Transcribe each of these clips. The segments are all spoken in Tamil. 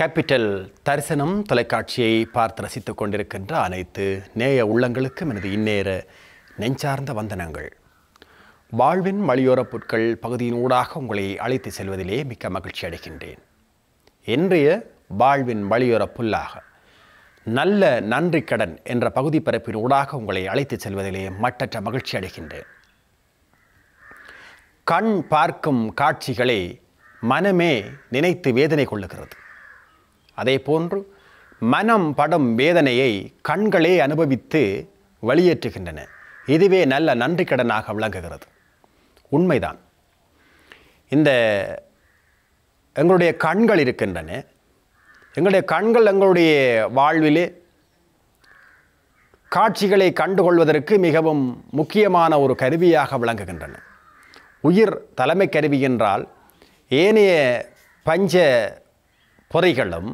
கேபிட்டல் தரிசனம் தொலைக்காட்சியை பார்த்து ரசித்துக் கொண்டிருக்கின்ற அனைத்து நேய உள்ளங்களுக்கும் எனது இந்நேர நெஞ்சார்ந்த வந்தனங்கள் வாழ்வின் மலியோரப் பொருட்கள் பகுதியினூடாக உங்களை அழைத்து செல்வதிலே மிக்க மகிழ்ச்சி அடைகின்றேன் இன்றைய வாழ்வின் மலியோரப் புல்லாக நல்ல நன்றி கடன் என்ற பகுதி ஊடாக உங்களை அழைத்து செல்வதிலே மட்டற்ற மகிழ்ச்சி அடைகின்றேன் கண் பார்க்கும் காட்சிகளை மனமே நினைத்து வேதனை கொள்ளுகிறது போன்று மனம் படும் வேதனையை கண்களே அனுபவித்து வெளியேற்றுகின்றன இதுவே நல்ல நன்றி கடனாக விளங்குகிறது உண்மைதான் இந்த எங்களுடைய கண்கள் இருக்கின்றன எங்களுடைய கண்கள் எங்களுடைய வாழ்விலே காட்சிகளை கண்டுகொள்வதற்கு மிகவும் முக்கியமான ஒரு கருவியாக விளங்குகின்றன உயிர் தலைமை கருவி என்றால் ஏனைய பஞ்ச பொறிகளும்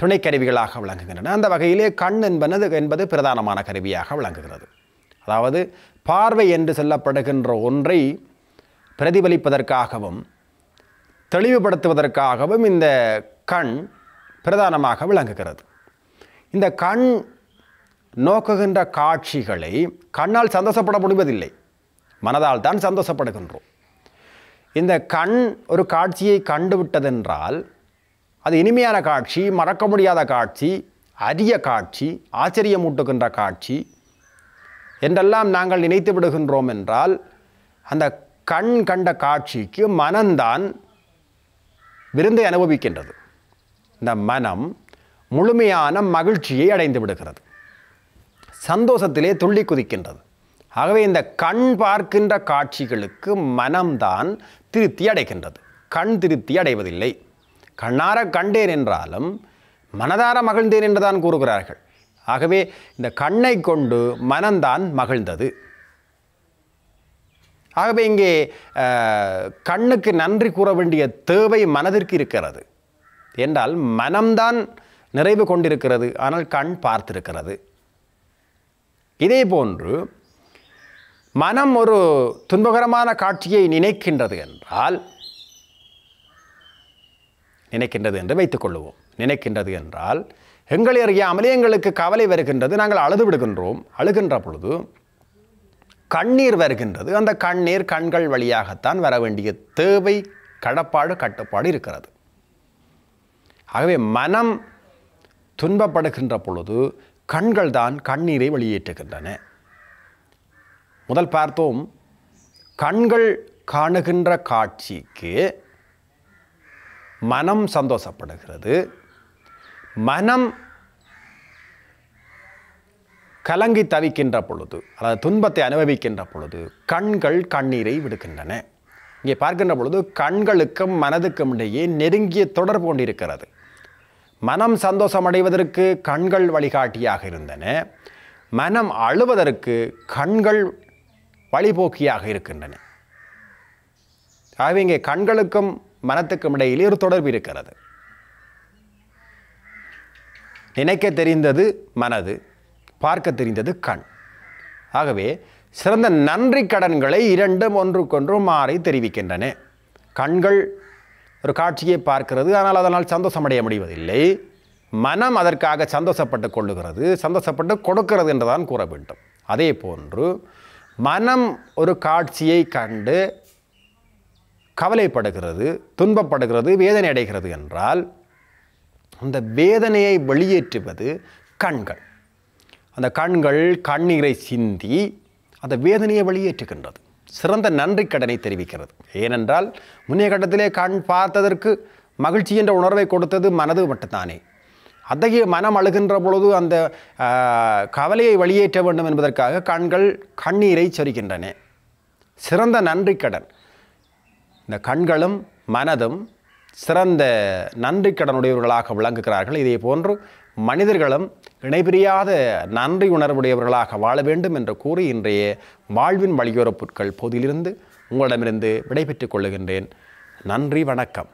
துணை கருவிகளாக விளங்குகின்றன அந்த வகையிலே கண் என்பது என்பது பிரதானமான கருவியாக விளங்குகிறது அதாவது பார்வை என்று சொல்லப்படுகின்ற ஒன்றை பிரதிபலிப்பதற்காகவும் தெளிவுபடுத்துவதற்காகவும் இந்த கண் பிரதானமாக விளங்குகிறது இந்த கண் நோக்குகின்ற காட்சிகளை கண்ணால் சந்தோஷப்பட முடிவதில்லை மனதால் தான் சந்தோஷப்படுகின்றோம் இந்த கண் ஒரு காட்சியை கண்டுவிட்டதென்றால் அது இனிமையான காட்சி மறக்க முடியாத காட்சி அரிய காட்சி ஆச்சரியமூட்டுகின்ற காட்சி என்றெல்லாம் நாங்கள் நினைத்து விடுகின்றோம் என்றால் அந்த கண் கண்ட காட்சிக்கு மனம்தான் விருந்தை அனுபவிக்கின்றது இந்த மனம் முழுமையான மகிழ்ச்சியை அடைந்து விடுகிறது சந்தோஷத்திலே துள்ளி குதிக்கின்றது ஆகவே இந்த கண் பார்க்கின்ற காட்சிகளுக்கு மனம்தான் திருப்தி அடைகின்றது கண் திருப்தி அடைவதில்லை கண்ணார கண்டேன் என்றாலும் மனதார மகிழ்ந்தேன் என்றுதான் கூறுகிறார்கள் ஆகவே இந்த கண்ணை கொண்டு மனந்தான் மகிழ்ந்தது ஆகவே இங்கே கண்ணுக்கு நன்றி கூற வேண்டிய தேவை மனதிற்கு இருக்கிறது என்றால் மனம்தான் நிறைவு கொண்டிருக்கிறது ஆனால் கண் பார்த்திருக்கிறது இதே போன்று மனம் ஒரு துன்பகரமான காட்சியை நினைக்கின்றது என்றால் நினைக்கின்றது என்று வைத்துக் கொள்வோம் நினைக்கின்றது என்றால் எங்களை அருகே அமலியங்களுக்கு கவலை வருகின்றது நாங்கள் அழுது விடுகின்றோம் அழுகின்ற பொழுது கண்ணீர் வருகின்றது அந்த கண்ணீர் கண்கள் வழியாகத்தான் வர வேண்டிய தேவை கடப்பாடு கட்டுப்பாடு இருக்கிறது ஆகவே மனம் துன்பப்படுகின்ற பொழுது கண்கள் தான் கண்ணீரை வெளியேற்றுகின்றன முதல் பார்த்தோம் கண்கள் காணுகின்ற காட்சிக்கு மனம் சந்தோஷப்படுகிறது மனம் கலங்கி தவிக்கின்ற பொழுது அதாவது துன்பத்தை அனுபவிக்கின்ற பொழுது கண்கள் கண்ணீரை விடுக்கின்றன இங்கே பார்க்கின்ற பொழுது கண்களுக்கும் மனதுக்கும் இடையே நெருங்கிய தொடர்பு கொண்டிருக்கிறது மனம் சந்தோஷம் அடைவதற்கு கண்கள் வழிகாட்டியாக இருந்தன மனம் அழுவதற்கு கண்கள் வழிபோக்கியாக இருக்கின்றன ஆகவே இங்கே கண்களுக்கும் மனத்துக்கும் இடையில் ஒரு தொடர்பு இருக்கிறது நினைக்க தெரிந்தது மனது பார்க்க தெரிந்தது கண் ஆகவே சிறந்த நன்றி கடன்களை இரண்டும் ஒன்றுக்கொன்றும் மாறி தெரிவிக்கின்றன கண்கள் ஒரு காட்சியை பார்க்கிறது ஆனால் அதனால் சந்தோஷமடைய முடிவதில்லை மனம் அதற்காக சந்தோஷப்பட்டு கொள்ளுகிறது சந்தோஷப்பட்டு கொடுக்கிறது என்றுதான் கூற வேண்டும் அதே போன்று மனம் ஒரு காட்சியை கண்டு கவலைப்படுகிறது துன்பப்படுகிறது வேதனை அடைகிறது என்றால் அந்த வேதனையை வெளியேற்றுவது கண்கள் அந்த கண்கள் கண்ணீரை சிந்தி அந்த வேதனையை வெளியேற்றுகின்றது சிறந்த நன்றி கடனை தெரிவிக்கிறது ஏனென்றால் முன்னைய கட்டத்திலே கண் பார்த்ததற்கு மகிழ்ச்சி என்ற உணர்வை கொடுத்தது மனது மட்டும்தானே அத்தகைய மனம் அழுகின்ற பொழுது அந்த கவலையை வெளியேற்ற வேண்டும் என்பதற்காக கண்கள் கண்ணீரை சொரிக்கின்றன சிறந்த நன்றி கடன் இந்த கண்களும் மனதும் சிறந்த நன்றி கடனுடையவர்களாக விளங்குகிறார்கள் இதே போன்று மனிதர்களும் இணைபிரியாத நன்றி உணர்வுடையவர்களாக வாழ வேண்டும் என்று கூறி இன்றைய வாழ்வின் வழியோரப் பொருட்கள் பொதிலிருந்து உங்களிடமிருந்து விடைபெற்றுக் கொள்ளுகின்றேன் நன்றி வணக்கம்